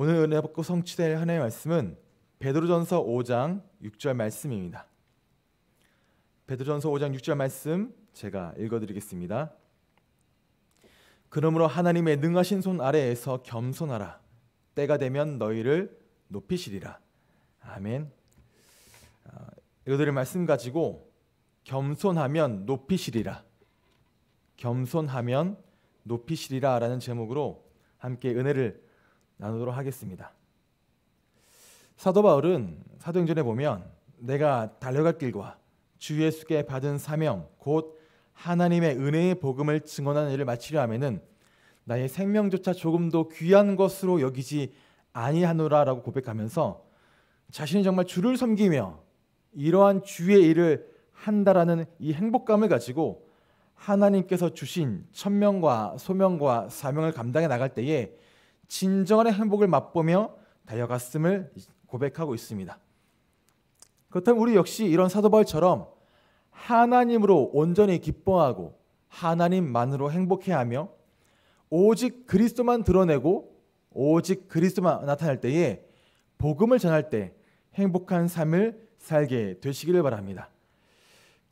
오늘 은혜 받고 성취될 하나님의 말씀은 베드로전서 5장 6절 말씀입니다. 베드로전서 5장 6절 말씀 제가 읽어드리겠습니다. 그러므로 하나님의 능하신 손 아래에서 겸손하라. 때가 되면 너희를 높이시리라. 아멘. 아, 읽어드릴 말씀 가지고 겸손하면 높이시리라. 겸손하면 높이시리라라는 제목으로 함께 은혜를 나누도록 하겠습니다. 사도 바울은 사도행전에 보면 내가 달려갈 길과 주 예수께 받은 사명 곧 하나님의 은혜의 복음을 증언하는 일을 마치려 하면은 나의 생명조차 조금도 귀한 것으로 여기지 아니하노라라고 고백하면서 자신이 정말 주를 섬기며 이러한 주의 일을 한다라는 이 행복감을 가지고 하나님께서 주신 천명과 소명과 사명을 감당해 나갈 때에 진정한 행복을 맛보며 달려갔음을 고백하고 있습니다. 그렇다면 우리 역시 이런 사도 바울처럼 하나님으로 온전히 기뻐하고 하나님만으로 행복해하며 오직 그리스도만 드러내고 오직 그리스도만 나타날 때에 복음을 전할 때 행복한 삶을 살게 되시기를 바랍니다.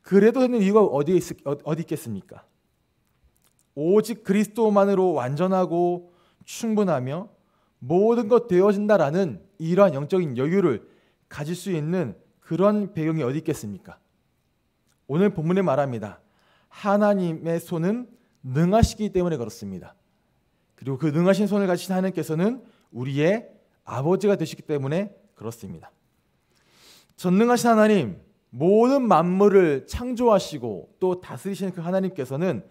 그래도 되는 이유가 어디에 있, 어, 어디 있겠습니까? 오직 그리스도만으로 완전하고 충분하며 모든 것 되어진다라는 이러한 영적인 여유를 가질 수 있는 그런 배경이 어디 있겠습니까? 오늘 본문에 말합니다. 하나님의 손은 능하시기 때문에 그렇습니다. 그리고 그 능하신 손을 가진 하나님께서는 우리의 아버지가 되시기 때문에 그렇습니다. 전능하신 하나님, 모든 만물을 창조하시고 또 다스리시는 그 하나님께서는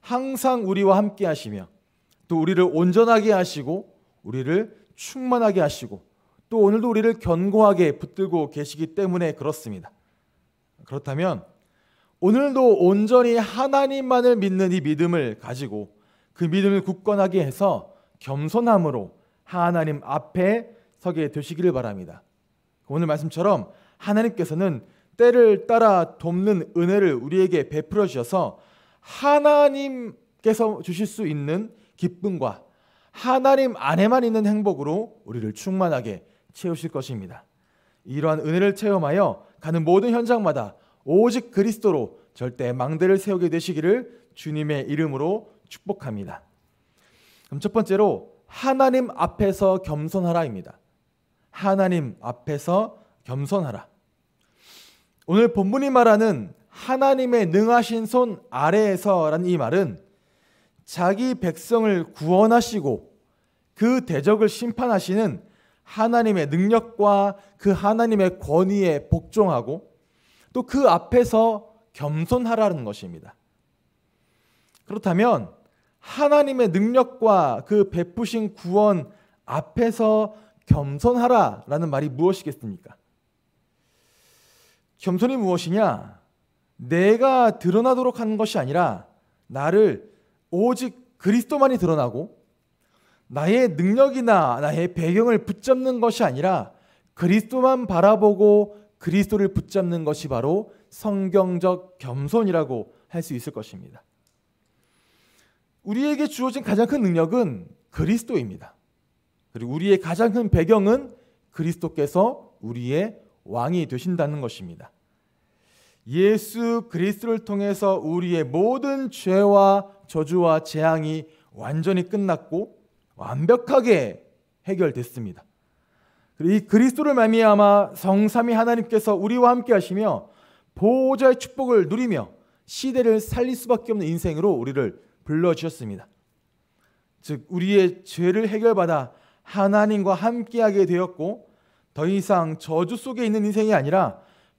항상 우리와 함께 하시며 또 우리를 온전하게 하시고 우리를 충만하게 하시고 또 오늘도 우리를 견고하게 붙들고 계시기 때문에 그렇습니다. 그렇다면 오늘도 온전히 하나님만을 믿는 이 믿음을 가지고 그 믿음을 굳건하게 해서 겸손함으로 하나님 앞에 서게 되시기를 바랍니다. 오늘 말씀처럼 하나님께서는 때를 따라 돕는 은혜를 우리에게 베풀어 주셔서 하나님께서 주실 수 있는 기쁨과 하나님 안에만 있는 행복으로 우리를 충만하게 채우실 것입니다. 이러한 은혜를 체험하여 가는 모든 현장마다 오직 그리스도로 절대 망대를 세우게 되시기를 주님의 이름으로 축복합니다. 그럼 첫 번째로 하나님 앞에서 겸손하라입니다. 하나님 앞에서 겸손하라. 오늘 본문이 말하는 하나님의 능하신 손 아래에서라는 이 말은 자기 백성을 구원하시고 그 대적을 심판하시는 하나님의 능력과 그 하나님의 권위에 복종하고 또 그 앞에서 겸손하라는 것입니다. 그렇다면 하나님의 능력과 그 베푸신 구원 앞에서 겸손하라라는 말이 무엇이겠습니까? 겸손이 무엇이냐? 내가 드러나도록 하는 것이 아니라 나를 오직 그리스도만이 드러나고 나의 능력이나 나의 배경을 붙잡는 것이 아니라 그리스도만 바라보고 그리스도를 붙잡는 것이 바로 성경적 겸손이라고 할 수 있을 것입니다. 우리에게 주어진 가장 큰 능력은 그리스도입니다. 그리고 우리의 가장 큰 배경은 그리스도께서 우리의 왕이 되신다는 것입니다. 예수 그리스도를 통해서 우리의 모든 죄와 저주와 재앙이 완전히 끝났고 완벽하게 해결됐습니다. 이 그리스도를 말미암아 성삼위 하나님께서 우리와 함께 하시며 보호자의 축복을 누리며 시대를 살릴 수밖에 없는 인생으로 우리를 불러 주셨습니다. 즉 우리의 죄를 해결받아 하나님과 함께하게 되었고 더 이상 저주 속에 있는 인생이 아니라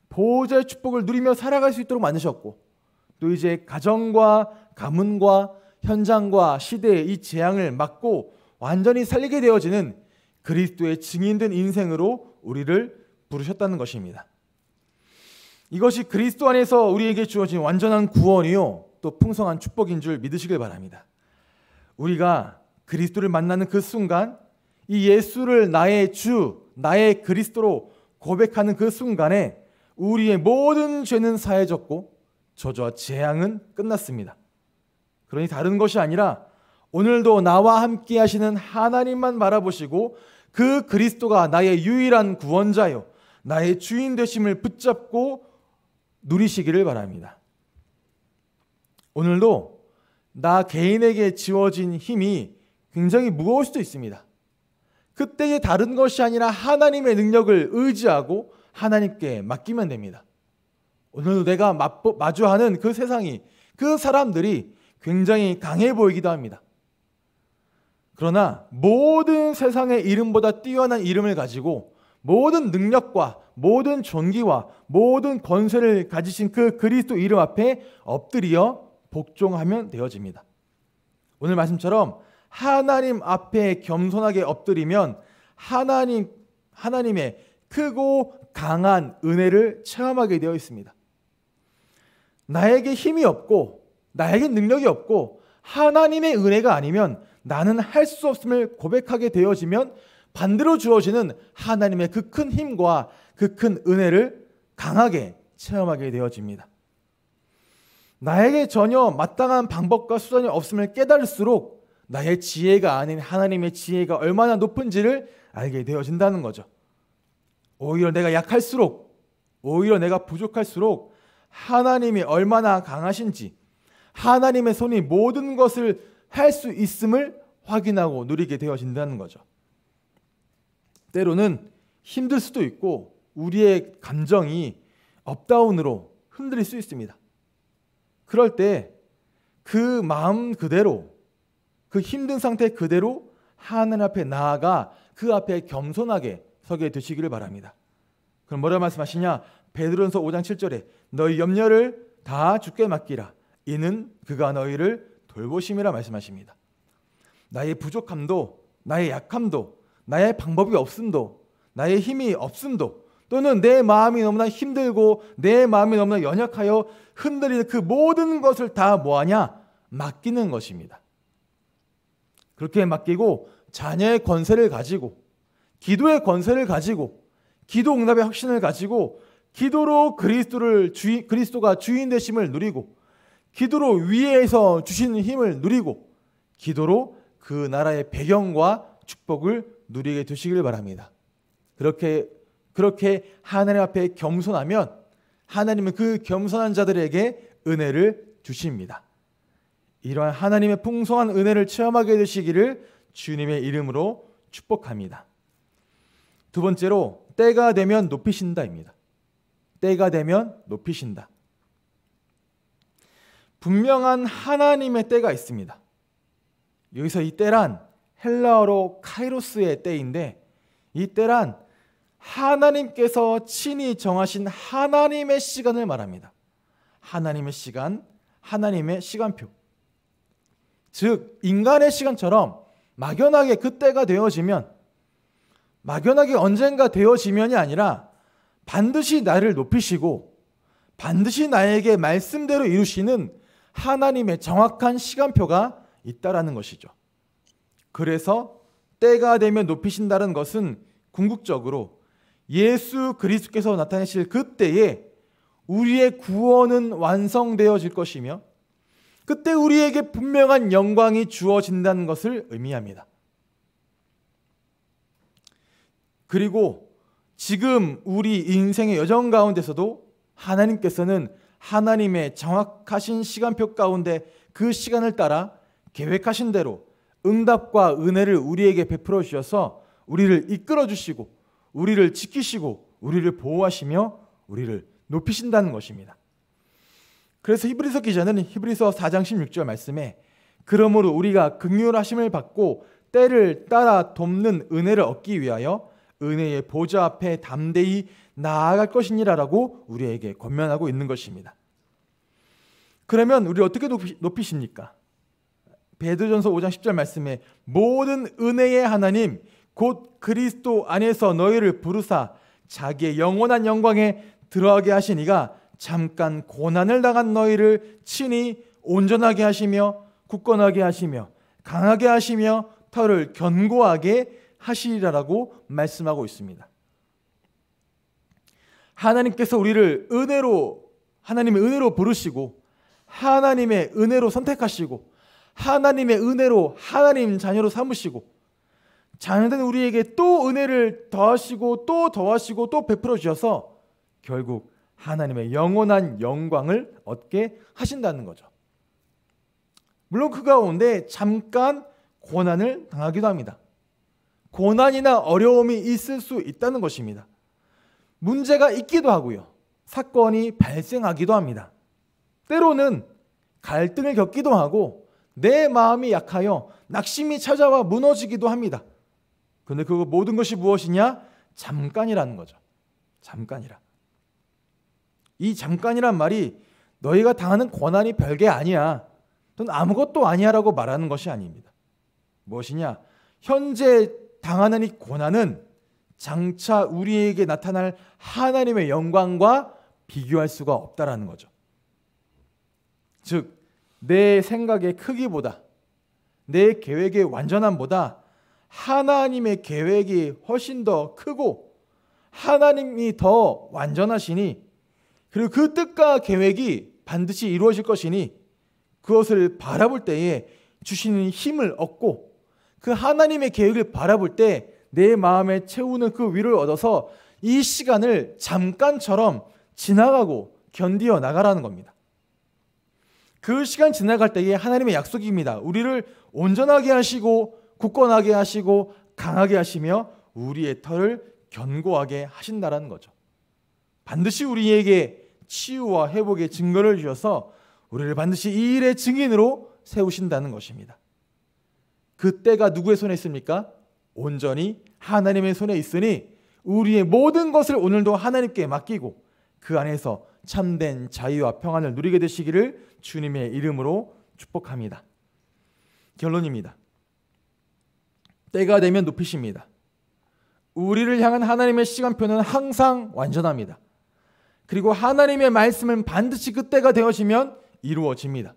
보호자의 축복을 누리며 살아갈 수 있도록 만드셨고 또 이제 가정과 가문과 현장과 시대의 이 재앙을 막고 완전히 살리게 되어지는 그리스도의 증인된 인생으로 우리를 부르셨다는 것입니다. 이것이 그리스도 안에서 우리에게 주어진 완전한 구원이요 또 풍성한 축복인 줄 믿으시길 바랍니다. 우리가 그리스도를 만나는 그 순간 이 예수를 나의 주, 나의 그리스도로 고백하는 그 순간에 우리의 모든 죄는 사해졌고 저주와 재앙은 끝났습니다. 그러니 다른 것이 아니라 오늘도 나와 함께 하시는 하나님만 바라보시고 그 그리스도가 나의 유일한 구원자요 나의 주인 되심을 붙잡고 누리시기를 바랍니다. 오늘도 나 개인에게 지워진 힘이 굉장히 무거울 수도 있습니다. 그때의 다른 것이 아니라 하나님의 능력을 의지하고 하나님께 맡기면 됩니다. 오늘도 내가 맞보, 마주하는 그 세상이 그 사람들이 굉장히 강해 보이기도 합니다. 그러나 모든 세상의 이름보다 뛰어난 이름을 가지고 모든 능력과 모든 존귀와 모든 권세를 가지신 그 그리스도 이름 앞에 엎드려 복종하면 되어집니다. 오늘 말씀처럼 하나님 앞에 겸손하게 엎드리면 하나님 하나님의 크고 강한 은혜를 체험하게 되어 있습니다. 나에게 힘이 없고 나에게 능력이 없고 하나님의 은혜가 아니면 나는 할 수 없음을 고백하게 되어지면 반대로 주어지는 하나님의 그 큰 힘과 그 큰 은혜를 강하게 체험하게 되어집니다. 나에게 전혀 마땅한 방법과 수단이 없음을 깨달을수록 나의 지혜가 아닌 하나님의 지혜가 얼마나 높은지를 알게 되어진다는 거죠. 오히려 내가 약할수록, 오히려 내가 부족할수록 하나님이 얼마나 강하신지 하나님의 손이 모든 것을 할 수 있음을 확인하고 누리게 되어진다는 거죠. 때로는 힘들 수도 있고 우리의 감정이 업다운으로 흔들릴 수 있습니다. 그럴 때 그 마음 그대로 그 힘든 상태 그대로 하늘 앞에 나아가 그 앞에 겸손하게 서게 되시기를 바랍니다. 그럼 뭐라 고 말씀하시냐? 베드로전서 5장 7절에 너희 염려를 다 주께 맡기라. 이는 그가 너희를 돌보심이라 말씀하십니다. 나의 부족함도 나의 약함도 나의 방법이 없음도 나의 힘이 없음도 또는 내 마음이 너무나 힘들고 내 마음이 너무나 연약하여 흔들리는 그 모든 것을 다 뭐하냐? 맡기는 것입니다. 그렇게 맡기고 자녀의 권세를 가지고 기도의 권세를 가지고 기도 응답의 확신을 가지고 기도로 그리스도를 주인, 그리스도가 주인 되심을 누리고 기도로 위에서 주시는 힘을 누리고 기도로 그 나라의 배경과 축복을 누리게 되시길 바랍니다. 그렇게 그렇게 하나님 앞에 겸손하면 하나님은 그 겸손한 자들에게 은혜를 주십니다. 이러한 하나님의 풍성한 은혜를 체험하게 되시기를 주님의 이름으로 축복합니다. 두 번째로 때가 되면 높이신다입니다. 때가 되면 높이신다. 분명한 하나님의 때가 있습니다. 여기서 이 때란 헬라어로 카이로스의 때인데 이 때란 하나님께서 친히 정하신 하나님의 시간을 말합니다. 하나님의 시간, 하나님의 시간표. 즉, 인간의 시간처럼 막연하게 그때가 되어지면, 막연하게 언젠가 되어지면이 아니라 반드시 나를 높이시고 반드시 나에게 말씀대로 이루시는 하나님의 정확한 시간표가 있다라는 것이죠. 그래서 때가 되면 높이신다는 것은 궁극적으로 예수 그리스도께서 나타내실 그때에 우리의 구원은 완성되어질 것이며 그때 우리에게 분명한 영광이 주어진다는 것을 의미합니다. 그리고 지금 우리 인생의 여정 가운데서도 하나님께서는 하나님의 정확하신 시간표 가운데 그 시간을 따라 계획하신 대로 응답과 은혜를 우리에게 베풀어 주셔서 우리를 이끌어 주시고 우리를 지키시고 우리를 보호하시며 우리를 높이신다는 것입니다. 그래서 히브리서 기자는 히브리서 4장 16절 말씀에 그러므로 우리가 극률하심을 받고 때를 따라 돕는 은혜를 얻기 위하여 은혜의 보좌 앞에 담대히 나아갈 것이니라라고 우리에게 권면하고 있는 것입니다. 그러면 우리 어떻게 높이, 십니까 베드전서 5장 10절 말씀에 모든 은혜의 하나님 곧 그리스도 안에서 너희를 부르사 자기의 영원한 영광에 들어가게 하시니가 잠깐 고난을 당한 너희를 친히 온전하게 하시며 굳건하게 하시며 강하게 하시며 털을 견고하게 하시리라라고 말씀하고 있습니다. 하나님께서 우리를 은혜로 하나님의 은혜로 부르시고 하나님의 은혜로 선택하시고 하나님의 은혜로 하나님 자녀로 삼으시고 자녀된 우리에게 또 은혜를 더하시고 또 더하시고 또 베풀어 주셔서 결국 하나님의 영원한 영광을 얻게 하신다는 거죠. 물론 그 가운데 잠깐 고난을 당하기도 합니다. 고난이나 어려움이 있을 수 있다는 것입니다. 문제가 있기도 하고요. 사건이 발생하기도 합니다. 때로는 갈등을 겪기도 하고 내 마음이 약하여 낙심이 찾아와 무너지기도 합니다. 근데 그 모든 것이 무엇이냐? 잠깐이라는 거죠. 잠깐이라. 이 잠깐이란 말이 너희가 당하는 고난이 별게 아니야. 넌 아무것도 아니야라고 말하는 것이 아닙니다. 무엇이냐? 현재 당하는 이 고난은 장차 우리에게 나타날 하나님의 영광과 비교할 수가 없다라는 거죠. 즉, 내 생각의 크기보다 내 계획의 완전함보다 하나님의 계획이 훨씬 더 크고 하나님이 더 완전하시니 그리고 그 뜻과 계획이 반드시 이루어질 것이니 그것을 바라볼 때에 주시는 힘을 얻고 그 하나님의 계획을 바라볼 때 내 마음에 채우는 그 위를 얻어서 이 시간을 잠깐처럼 지나가고 견디어 나가라는 겁니다. 그 시간 지나갈 때에 하나님의 약속입니다. 우리를 온전하게 하시고 굳건하게 하시고 강하게 하시며 우리의 털을 견고하게 하신다라는 거죠. 반드시 우리에게 치유와 회복의 증거를 주셔서 우리를 반드시 이 일의 증인으로 세우신다는 것입니다. 그 때가 누구의 손에 있습니까? 온전히 하나님의 손에 있으니 우리의 모든 것을 오늘도 하나님께 맡기고 그 안에서 참된 자유와 평안을 누리게 되시기를 주님의 이름으로 축복합니다. 결론입니다. 때가 되면 높이십니다. 우리를 향한 하나님의 시간표는 항상 완전합니다. 그리고 하나님의 말씀은 반드시 그때가 되어지면 이루어집니다.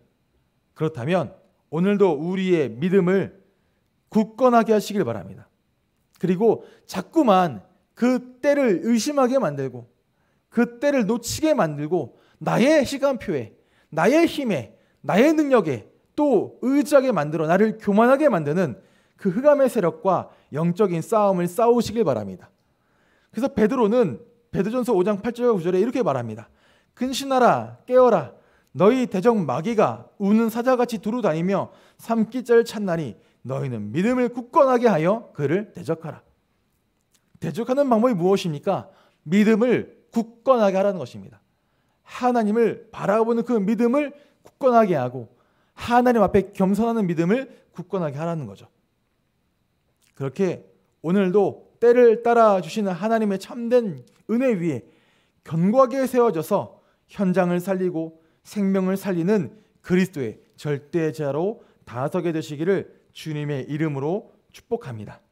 그렇다면 오늘도 우리의 믿음을 굳건하게 하시길 바랍니다. 그리고 자꾸만 그 때를 의심하게 만들고 그 때를 놓치게 만들고 나의 시간표에 나의 힘에 나의 능력에 또 의지하게 만들어 나를 교만하게 만드는 그 흑암의 세력과 영적인 싸움을 싸우시길 바랍니다. 그래서 베드로는 베드전서 5장 8절과 9절에 이렇게 말합니다. 근신하라 깨어라 너희 대적 마귀가 우는 사자같이 두루 다니며 삼키자를 찾나니 너희는 믿음을 굳건하게 하여 그를 대적하라. 대적하는 방법이 무엇입니까? 믿음을 굳건하게 하라는 것입니다. 하나님을 바라보는 그 믿음을 굳건하게 하고 하나님 앞에 겸손하는 믿음을 굳건하게 하라는 거죠. 그렇게 오늘도 때를 따라 주시는 하나님의 참된 은혜 위에 견고하게 세워져서 현장을 살리고 생명을 살리는 그리스도의 절대자로 다서게 되시기를 주님의 이름으로 축복합니다.